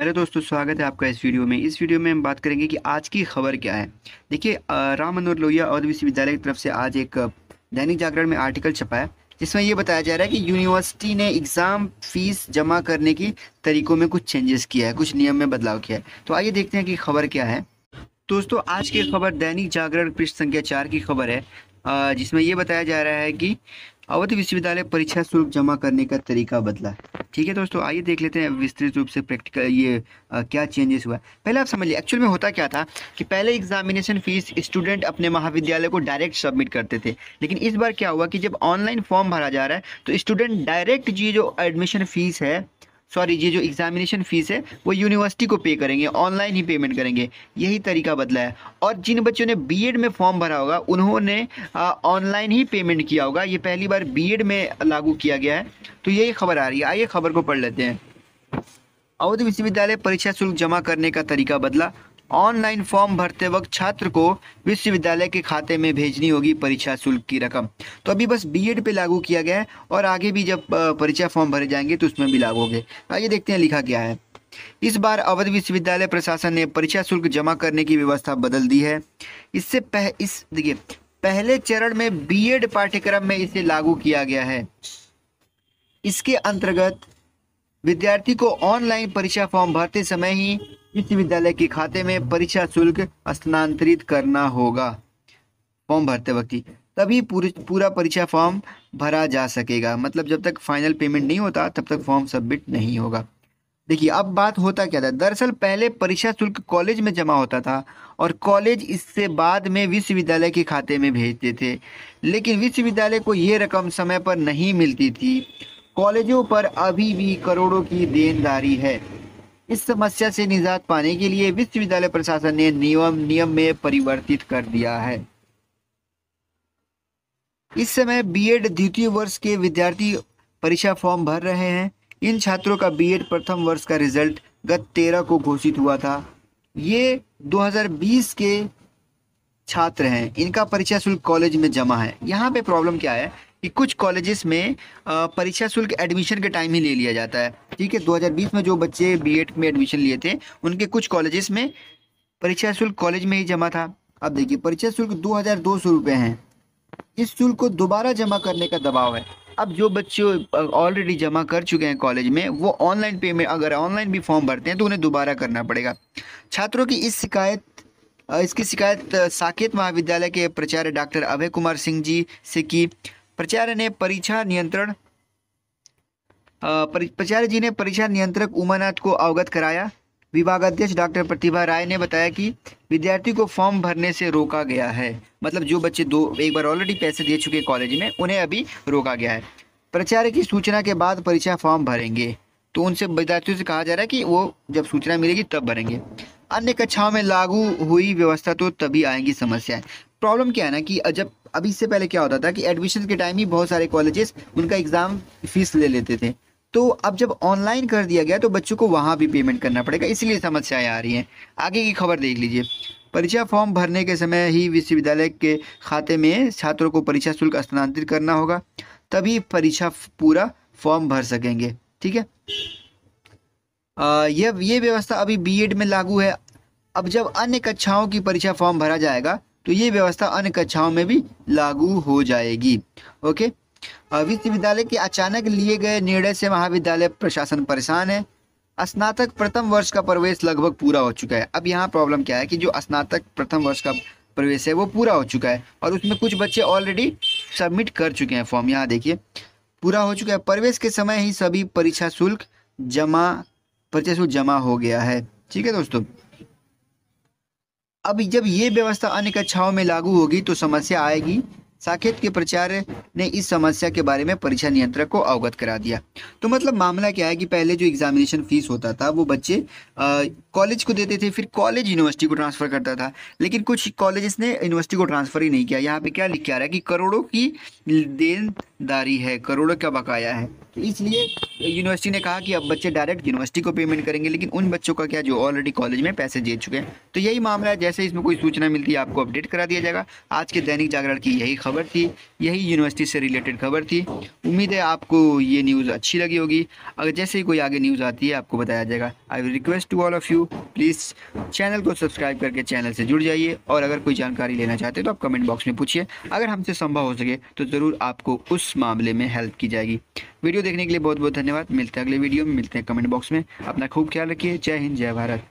hello दोस्तों स्वागत है आपका इस वीडियो में इस वीडियो में हम बात करेंगे कि आज की खबर क्या है देखिए राम मनोहर लोहिया और विश्वविद्यालय की तरफ से आज एक दैनिक जागरण में आर्टिकल छपा है जिसमें यह बताया जा रहा है कि यूनिवर्सिटी ने एग्ज़ाम फीस जमा करने की तरीकों में कुछ चेंजेस किया है कुछ नियम में बदलाव किया है तो आइए देखते हैं कि खबर क्या है दोस्तों आज की खबर दैनिक जागरण पृष्ठ संख्या चार की खबर है जिसमें यह बताया जा रहा है कि अवध विश्वविद्यालय परीक्षा शुल्क जमा करने का तरीका बदला ठीक है दोस्तों आइए देख लेते हैं विस्तृत रूप से प्रैक्टिकल ये आ, क्या चेंजेस हुआ पहले आप समझिए एक्चुअल में होता क्या था कि पहले एग्जामिनेशन फीस स्टूडेंट अपने महाविद्यालय को डायरेक्ट सबमिट करते थे लेकिन इस बार क्या हुआ कि जब ऑनलाइन फॉर्म भरा जा रहा है तो स्टूडेंट डायरेक्ट जी जो एडमिशन फीस है सॉरी ये जो एग्जामिनेशन फ़ीस है वो यूनिवर्सिटी को पे करेंगे ऑनलाइन ही पेमेंट करेंगे यही तरीका बदला है और जिन बच्चों ने बीएड में फॉर्म भरा होगा उन्होंने ऑनलाइन ही पेमेंट किया होगा ये पहली बार बीएड में लागू किया गया है तो यही खबर आ रही है आइए खबर को पढ़ लेते हैं अवध विश्वविद्यालय परीक्षा शुल्क जमा करने का तरीका बदला ऑनलाइन फॉर्म भरते वक्त छात्र को विश्वविद्यालय के खाते में भेजनी होगी परीक्षा शुल्क की रकम तो अभी बस बीएड पे लागू किया गया है और आगे भी जब परीक्षा फॉर्म भरे जाएंगे तो उसमें भी लागू होंगे आइए देखते हैं लिखा क्या है इस बार अवध विश्वविद्यालय प्रशासन ने परीक्षा शुल्क जमा करने की व्यवस्था बदल दी है इससे पह, इस देखिए पहले चरण में बीएड पाठ्यक्रम में इसे लागू किया गया है इसके अंतर्गत विद्यार्थी को ऑनलाइन परीक्षा फॉर्म भरते समय ही विश्वविद्यालय के खाते में परीक्षा शुल्क स्थानांतरित करना होगा फॉर्म भरते वक्त ही तभी पूरा परीक्षा फॉर्म भरा जा सकेगा मतलब जब तक फाइनल पेमेंट नहीं होता तब तक फॉर्म सबमिट नहीं होगा देखिए अब बात होता क्या था दरअसल पहले परीक्षा शुल्क कॉलेज में जमा होता था और कॉलेज इससे बाद में विश्वविद्यालय के खाते में भेजते थे लेकिन विश्वविद्यालय को ये रकम समय पर नहीं मिलती थी कॉलेजों पर अभी भी करोड़ों की देनदारी है इस समस्या से निजात पाने के लिए विश्वविद्यालय प्रशासन ने नियम नियम में परिवर्तित कर दिया है इस समय बीएड द्वितीय वर्ष के विद्यार्थी परीक्षा फॉर्म भर रहे हैं इन छात्रों का बीएड प्रथम वर्ष का रिजल्ट गत तेरह को घोषित हुआ था ये 2020 के छात्र हैं इनका परीक्षा शुल्क कॉलेज में जमा है यहाँ पे प्रॉब्लम क्या है कि कुछ कॉलेजेस में परीक्षा शुल्क एडमिशन के टाइम ही ले लिया जाता है ठीक है 2020 में जो बच्चे बीएड में एडमिशन लिए थे उनके कुछ कॉलेजेस में परीक्षा शुल्क कॉलेज में ही जमा था अब देखिए परीक्षा शुल्क दो हज़ार दो सौ रुपये हैं इस शुल्क को दोबारा जमा करने का दबाव है अब जो बच्चे ऑलरेडी जमा कर चुके हैं कॉलेज में वो ऑनलाइन पेमेंट अगर ऑनलाइन भी फॉर्म भरते हैं तो उन्हें दोबारा करना पड़ेगा छात्रों की इस शिकायत इसकी शिकायत साकेत महाविद्यालय के प्राचार्य डॉक्टर अभय कुमार सिंह जी से की प्रचार ने परीक्षा नियंत्रण प्रचार जी ने परीक्षा नियंत्रक उमानाथ को अवगत कराया अध्यक्ष डॉक्टर प्रतिभा राय ने बताया कि विद्यार्थी को फॉर्म भरने से रोका गया है मतलब जो बच्चे दो एक बार ऑलरेडी पैसे दे चुके कॉलेज में उन्हें अभी रोका गया है प्रचार की सूचना के बाद परीक्षा फॉर्म भरेंगे तो उनसे विद्यार्थियों से कहा जा रहा है कि वो जब सूचना मिलेगी तब भरेंगे अन्य कक्षाओं में लागू हुई व्यवस्था तो तभी आएंगी समस्याएं प्रॉब्लम क्या है ना कि जब अभी इससे पहले क्या होता था कि एडमिशन के टाइम ही बहुत सारे कॉलेजेस उनका एग्ज़ाम फीस ले लेते थे तो अब जब ऑनलाइन कर दिया गया तो बच्चों को वहाँ भी पेमेंट करना पड़ेगा इसलिए समस्याएं आ रही हैं आगे की खबर देख लीजिए परीक्षा फॉर्म भरने के समय ही विश्वविद्यालय के खाते में छात्रों को परीक्षा शुल्क स्थानांतरित करना होगा तभी परीक्षा पूरा फॉर्म भर सकेंगे ठीक है यह ये व्यवस्था अभी बीएड में लागू है अब जब अन्य कक्षाओं की परीक्षा फॉर्म भरा जाएगा तो ये व्यवस्था अन्य कक्षाओं में भी लागू हो जाएगी ओके विश्वविद्यालय के अचानक लिए गए निर्णय से महाविद्यालय प्रशासन परेशान है स्नातक प्रथम वर्ष का प्रवेश लगभग पूरा हो चुका है अब यहाँ प्रॉब्लम क्या है कि जो स्नातक प्रथम वर्ष का प्रवेश है वो पूरा हो चुका है और उसमें कुछ बच्चे ऑलरेडी सबमिट कर चुके हैं फॉर्म यहाँ देखिए पूरा हो चुका है प्रवेश के समय ही सभी परीक्षा शुल्क जमा परीक्षा शुल्क जमा हो गया है ठीक है दोस्तों अब जब ये व्यवस्था अन्य कक्षाओं में लागू होगी तो समस्या आएगी साकेत के प्रचार ने इस समस्या के बारे में परीक्षा नियंत्रक को अवगत करा दिया तो मतलब मामला क्या है कि पहले जो एग्जामिनेशन फीस होता था वो बच्चे कॉलेज को देते थे फिर कॉलेज यूनिवर्सिटी को ट्रांसफ़र करता था लेकिन कुछ कॉलेजेस ने यूनिवर्सिटी को ट्रांसफ़र ही नहीं किया यहाँ पे क्या लिख के आ रहा है कि करोड़ों की देनदारी है करोड़ों का बकाया है तो इसलिए यूनिवर्सिटी ने कहा कि अब बच्चे डायरेक्ट यूनिवर्सिटी को पेमेंट करेंगे लेकिन उन बच्चों का क्या जो ऑलरेडी कॉलेज में पैसे दे चुके हैं तो यही मामला है जैसे इसमें कोई सूचना मिलती है आपको अपडेट करा दिया जाएगा आज के दैनिक जागरण की यही खबर थी यही यूनिवर्सिटी से रिलेटेड खबर थी उम्मीद है आपको ये न्यूज़ अच्छी लगी होगी अगर जैसे ही कोई आगे न्यूज़ आती है आपको बताया जाएगा I will request to all of you please channel को सब्सक्राइब करके चैनल से जुड़ जाइए और अगर कोई जानकारी लेना चाहते हैं तो आप कमेंट बॉक्स में पूछिए अगर हमसे संभव हो सके तो ज़रूर आपको उस मामले में हेल्प की जाएगी वीडियो देखने के लिए बहुत बहुत धन्यवाद मिलते हैं अगले वीडियो में मिलते हैं कमेंट बॉक्स में अपना खूब ख्याल रखिए जय हिंद जय भारत